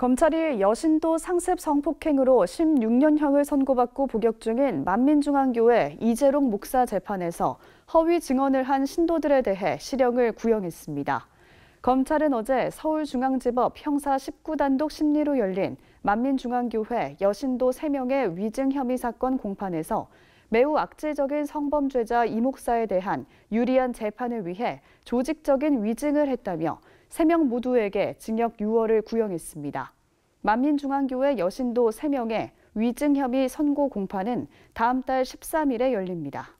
검찰이 여신도 상습 성폭행으로 16년형을 선고받고 복역 중인 만민중앙교회 이재롱 목사 재판에서 허위 증언을 한 신도들에 대해 실형을 구형했습니다. 검찰은 어제 서울중앙지법 형사 19단독 심리로 열린 만민중앙교회 여신도 3명의 위증 혐의 사건 공판에서 매우 악질적인 성범죄자 이 목사에 대한 유리한 재판을 위해 조직적인 위증을 했다며 3명 모두에게 징역 6월을 구형했습니다. 만민중앙교회 여신도 세명의 위증 혐의 선고 공판은 다음 달 13일에 열립니다.